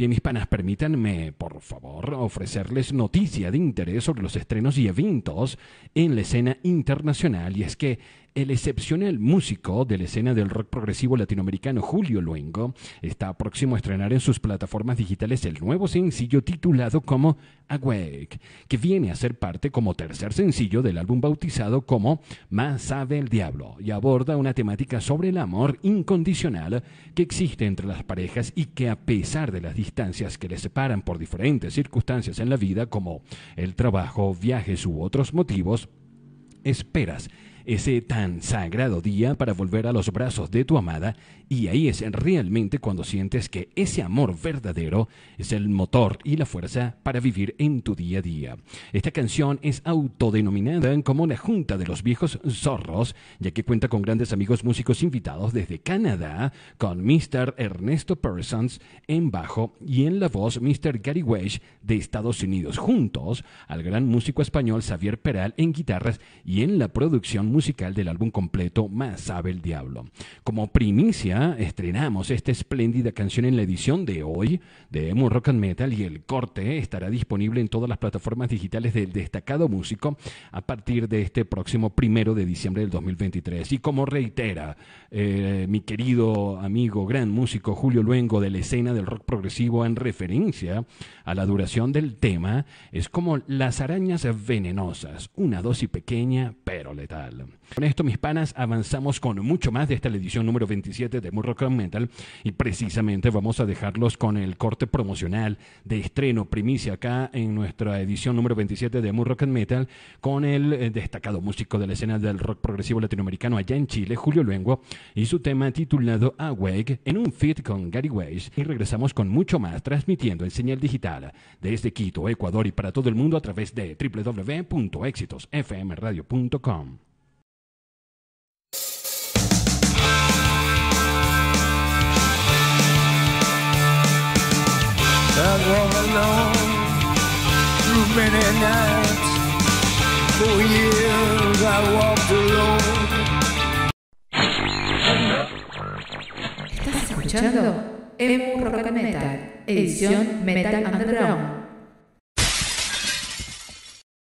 Bien panas, permítanme, por favor, ofrecerles noticia de interés sobre los estrenos y eventos en la escena internacional. Y es que el excepcional músico de la escena del rock progresivo latinoamericano Julio Luengo está próximo a estrenar en sus plataformas digitales el nuevo sencillo titulado como Awake, que viene a ser parte como tercer sencillo del álbum bautizado como Más sabe el diablo y aborda una temática sobre el amor incondicional que existe entre las parejas y que a pesar de las distancias que les separan por diferentes circunstancias en la vida como el trabajo, viajes u otros motivos, esperas ese tan sagrado día para volver a los brazos de tu amada y ahí es realmente cuando sientes que ese amor verdadero es el motor y la fuerza para vivir en tu día a día. Esta canción es autodenominada como la Junta de los Viejos Zorros, ya que cuenta con grandes amigos músicos invitados desde Canadá, con Mr. Ernesto Persons en bajo y en la voz Mr. Gary Wesh de Estados Unidos, juntos al gran músico español Xavier Peral en guitarras y en la producción musical musical del álbum completo Más sabe el diablo. Como primicia, estrenamos esta espléndida canción en la edición de hoy de Emo Rock and Metal y el corte estará disponible en todas las plataformas digitales del destacado músico a partir de este próximo primero de diciembre del 2023. Y como reitera eh, mi querido amigo, gran músico Julio Luengo de la escena del rock progresivo en referencia a la duración del tema, es como las arañas venenosas, una dosis pequeña pero letal. Con esto, mis panas, avanzamos con mucho más de esta edición número 27 de Rock and Metal y precisamente vamos a dejarlos con el corte promocional de estreno primicia acá en nuestra edición número 27 de Rock and Metal con el eh, destacado músico de la escena del rock progresivo latinoamericano allá en Chile, Julio Luengo, y su tema titulado Awake en un fit con Gary Weiss y regresamos con mucho más transmitiendo en señal digital desde Quito, Ecuador y para todo el mundo a través de www.exitosfmradio.com. all alone through many nights. For years I walked alone. ¿Estás escuchando? Emu Rock and Metal, edición Metal Underground.